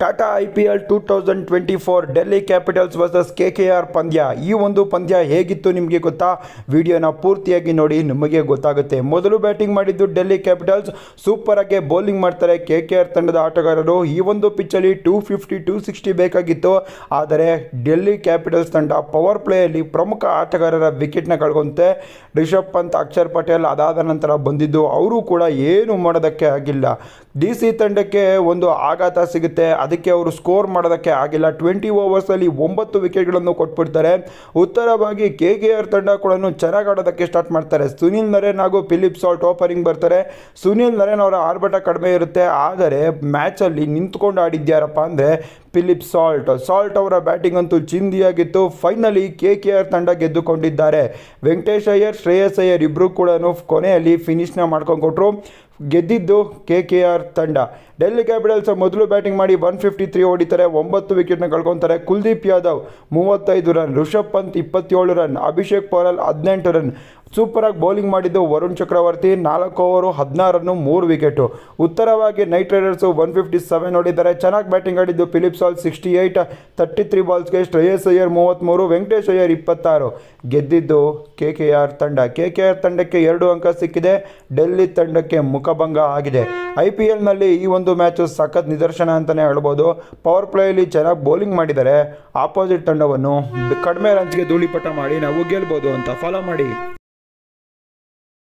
Tata I P L two thousand twenty four Delhi Capitals versus K K R ಪಂದ್ಯ ಈ ಒಂದು ಪಂದ್ಯ ಹೇಗಿತ್ತು ನಿಮಗೆ ಗೊತ್ತಾ ವಿಡಿಯೋನ ಪೂರ್ತಿಯಾಗಿ ನೋಡಿ ನಿಮಗೆ ಗೊತ್ತಾಗುತ್ತೆ ಮೊದಲು ಬ್ಯಾಟಿಂಗ್ ಮಾಡಿದ್ದು ಡೆಲ್ಲಿ ಕ್ಯಾಪಿಟಲ್ಸ್ ಸೂಪರ್ ಆಗಿ ಬೌಲಿಂಗ್ ಮಾಡ್ತಾರೆ ಕೆ ಕೆ ಆರ್ ತಂಡದ ಆಟಗಾರರು ಈ ಒಂದು ಪಿಚ್ಚಲ್ಲಿ ಟೂ ಫಿಫ್ಟಿ ಟೂ ಸಿಕ್ಸ್ಟಿ ಬೇಕಾಗಿತ್ತು ಆದರೆ ಡೆಲ್ಲಿ ಕ್ಯಾಪಿಟಲ್ಸ್ ತಂಡ ಪವರ್ ಪ್ಲೇಯಲ್ಲಿ ಪ್ರಮುಖ ಆಟಗಾರರ ವಿಕೆಟ್ನ ಕಳ್ಕೊಂತೆ ರಿಷಬ್ ಪಂತ್ ಅಕ್ಷರ್ ಪಟೇಲ್ ಅದಾದ ನಂತರ ಬಂದಿದ್ದು ಅವರು ಕೂಡ ಏನು ಮಾಡೋದಕ್ಕೆ ಆಗಿಲ್ಲ ಡಿ ಸಿ ತಂಡಕ್ಕೆ ಒಂದು ಆಘಾತ ಸಿಗುತ್ತೆ ಅದಕ್ಕೆ ಅವರು ಸ್ಕೋರ್ ಮಾಡೋದಕ್ಕೆ ಆಗಿಲ್ಲ ಟ್ವೆಂಟಿ ಓವರ್ಸಲ್ಲಿ ಒಂಬತ್ತು ವಿಕೆಟ್ಗಳನ್ನು ಕೊಟ್ಬಿಡ್ತಾರೆ ಉತ್ತರವಾಗಿ ಕೆ ಕೆ ಆರ್ ತಂಡ ಕೂಡ ಚೆನ್ನಾಗಿ ಆಡೋದಕ್ಕೆ ಸ್ಟಾರ್ಟ್ ಮಾಡ್ತಾರೆ ಸುನಿಲ್ ನರೇನ್ ಹಾಗೂ ಫಿಲಿಪ್ ಸಾಲ್ಟ್ ಓಪನಿಂಗ್ ಬರ್ತಾರೆ ಸುನಿಲ್ ನರೇನ್ ಅವರ ಆರ್ಭಟ ಕಡಿಮೆ ಇರುತ್ತೆ ಆದರೆ ಮ್ಯಾಚಲ್ಲಿ ನಿಂತ್ಕೊಂಡು ಆಡಿದ್ಯಾರಪ್ಪ ಅಂದರೆ ಫಿಲಿಪ್ ಸಾಲ್ಟ್ ಸಾಲ್ಟ್ ಅವರ ಬ್ಯಾಟಿಂಗ್ ಅಂತೂ ಚಿಂದಿಯಾಗಿತ್ತು ಫೈನಲಿ ಕೆ ಕೆ ಆರ್ ತಂಡ ಗೆದ್ದುಕೊಂಡಿದ್ದಾರೆ ವೆಂಕಟೇಶ್ ಅಯ್ಯರ್ ಶ್ರೇಯಸ್ ಅಯ್ಯರ್ ಇಬ್ಬರು ಕೂಡ ಕೊನೆಯಲ್ಲಿ ಫಿನಿಶ್ನ ಮಾಡ್ಕೊಂಡು ಕೊಟ್ಟರು ಗೆದ್ದಿದ್ದು ಕೆ ಕೆ ಆರ್ ತಂಡ ಡೆಲ್ಲಿ ಕ್ಯಾಪಿಟಲ್ಸ್ ಮೊದಲು ಬ್ಯಾಟಿಂಗ್ ಮಾಡಿ ಒನ್ ಫಿಫ್ಟಿ ತ್ರೀ ಹೊಡಿತಾರೆ ಒಂಬತ್ತು ವಿಕೆಟ್ನ ಕಳ್ಕೊತಾರೆ ಕುಲ್ದೀಪ್ ಯಾದವ್ ಮೂವತ್ತೈದು ರನ್ ಋಷಭ್ ಪಂತ್ ಇಪ್ಪತ್ತೇಳು ರನ್ ಅಭಿಷೇಕ್ ಪೋರಲ್ ಹದಿನೆಂಟು ರನ್ ಸೂಪರಾಗಿ ಬೌಲಿಂಗ್ ಮಾಡಿದ್ದು ವರುಣ್ ಚಕ್ರವರ್ತಿ ನಾಲ್ಕು ಓವರು ಹದಿನಾರನ್ನು ಮೂರು ವಿಕೆಟು ಉತ್ತರವಾಗಿ Knight Riders one fifty seven ಹೊಡಿದ್ದಾರೆ ಚೆನ್ನಾಗಿ ಬ್ಯಾಟಿಂಗ್ ಆಡಿದ್ದು Philip Salt sixty eight thirty three ಬಾಲ್ಸ್ಗೆ ಶ್ರೇಯಸ್ ಅಯ್ಯರ್ ಮೂವತ್ತ್ಮೂರು ವೆಂಕಟೇಶ್ ಅಯ್ಯರ್ ಇಪ್ಪತ್ತಾರು ಗೆದ್ದಿದ್ದು ಕೆ ಕೆ ಆರ್ ತಂಡ ಕೆ ಕೆ ಆರ್ ತಂಡಕ್ಕೆ ಎರಡು ಅಂಕ ಸಿಕ್ಕಿದೆ ಡೆಲ್ಲಿ ತಂಡಕ್ಕೆ ಮುಖಭಂಗ ಆಗಿದೆ ಐ ಪಿ ಎಲ್ನಲ್ಲಿ ಈ ಒಂದು ಮ್ಯಾಚು ಸಖತ್ ನಿದರ್ಶನ ಅಂತಲೇ ಹೇಳ್ಬೋದು ಪವರ್ ಪ್ಲೇಯಲ್ಲಿ ಚೆನ್ನಾಗಿ ಬೌಲಿಂಗ್ ಮಾಡಿದರೆ ಆಪೋಸಿಟ್ ತಂಡವನ್ನು ಕಡಿಮೆ ರನ್ಸ್ಗೆ ಧೂಳಿಪಟ ಮಾಡಿ ನಾವು ಗೆಲ್ಬೋದು ಅಂತ ಫಾಲೋ ಮಾಡಿ